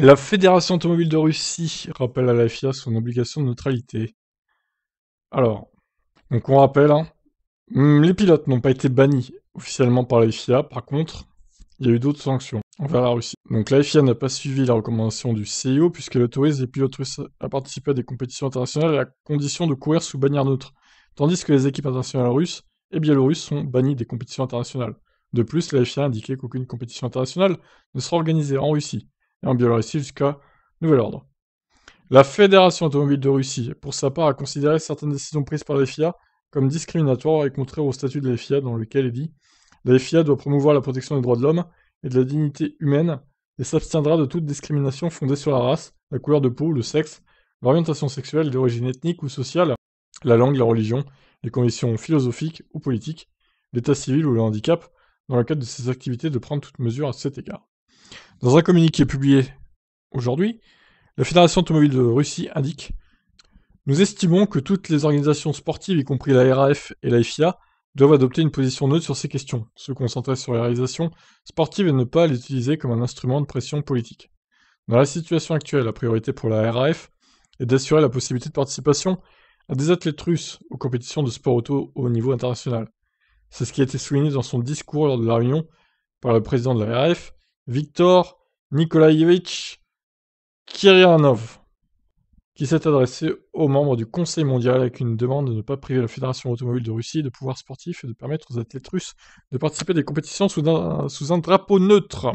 La Fédération automobile de Russie rappelle à la FIA son obligation de neutralité. Alors, donc on rappelle, hein. hmm, les pilotes n'ont pas été bannis officiellement par la FIA, par contre, il y a eu d'autres sanctions envers la Russie. Donc la FIA n'a pas suivi la recommandation du CIO puisqu'elle autorise les pilotes russes à participer à des compétitions internationales à condition de courir sous bannière neutre, tandis que les équipes internationales russes et biélorusses sont bannies des compétitions internationales. De plus, la FIA a indiqué qu'aucune compétition internationale ne sera organisée en Russie, et en Biélorussie jusqu'à nouvel ordre. La Fédération automobile de Russie, pour sa part, a considéré certaines décisions prises par la FIA comme discriminatoires et contraires au statut de la FIA dans lequel est dit La FIA doit promouvoir la protection des droits de l'homme et de la dignité humaine et s'abstiendra de toute discrimination fondée sur la race, la couleur de peau, le sexe, l'orientation sexuelle l'origine ethnique ou sociale, la langue, la religion, les conditions philosophiques ou politiques, l'état civil ou le handicap, dans le cadre de ses activités de prendre toute mesure à cet égard. Dans un communiqué publié aujourd'hui, la Fédération automobile de Russie indique Nous estimons que toutes les organisations sportives, y compris la RAF et la FIA, doivent adopter une position neutre sur ces questions, se concentrer sur les réalisations sportives et ne pas les utiliser comme un instrument de pression politique. Dans la situation actuelle, la priorité pour la RAF est d'assurer la possibilité de participation à des athlètes russes aux compétitions de sport auto au niveau international. C'est ce qui a été souligné dans son discours lors de la réunion par le président de la RAF, Victor Nikolaevich Kiryanov, qui s'est adressé aux membres du Conseil mondial avec une demande de ne pas priver la Fédération automobile de Russie de pouvoirs sportifs et de permettre aux athlètes russes de participer à des compétitions sous un, drapeau neutre.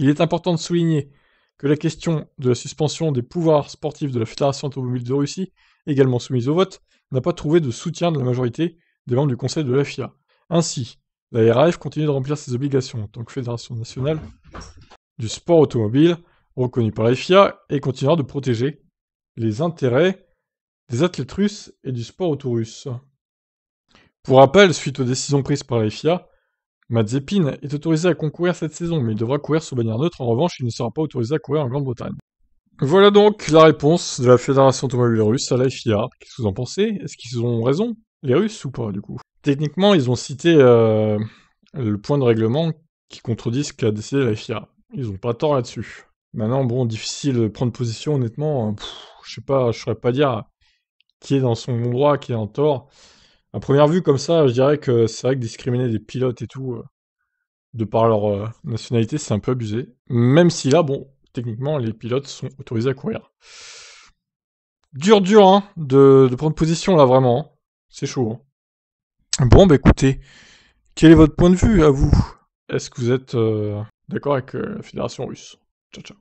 Il est important de souligner que la question de la suspension des pouvoirs sportifs de la Fédération automobile de Russie, également soumise au vote, n'a pas trouvé de soutien de la majorité des membres du Conseil de la FIA. Ainsi, la RAF continue de remplir ses obligations en tant que Fédération nationale du sport automobile, reconnue par la FIA, et continuera de protéger les intérêts des athlètes russes et du sport autorusse. Pour rappel, suite aux décisions prises par la FIA, Mazepin est autorisé à concourir cette saison, mais il devra courir sous bannière neutre. En revanche, il ne sera pas autorisé à courir en Grande-Bretagne. Voilà donc la réponse de la Fédération automobile russe à la FIA. Qu'est-ce que vous en pensez Est-ce qu'ils ont raison, les Russes ou pas, du coup Techniquement, ils ont cité euh, le point de règlement qui contredit ce qu'a décidé la FIA. Ils n'ont pas tort là-dessus. Maintenant, bon, difficile de prendre position, honnêtement. Hein, je sais pas, je saurais pas dire qui est dans son droit, qui est en tort. À première vue, comme ça, je dirais que c'est vrai que discriminer des pilotes et tout, euh, de par leur euh, nationalité, c'est un peu abusé. Même si là, bon, techniquement, les pilotes sont autorisés à courir. Dur, dur, hein, de, prendre position là, vraiment. Hein. C'est chaud. Hein. Bon, bah écoutez, quel est votre point de vue à vous Est-ce que vous êtes euh, d'accord avec euh, la Fédération russe Ciao, ciao.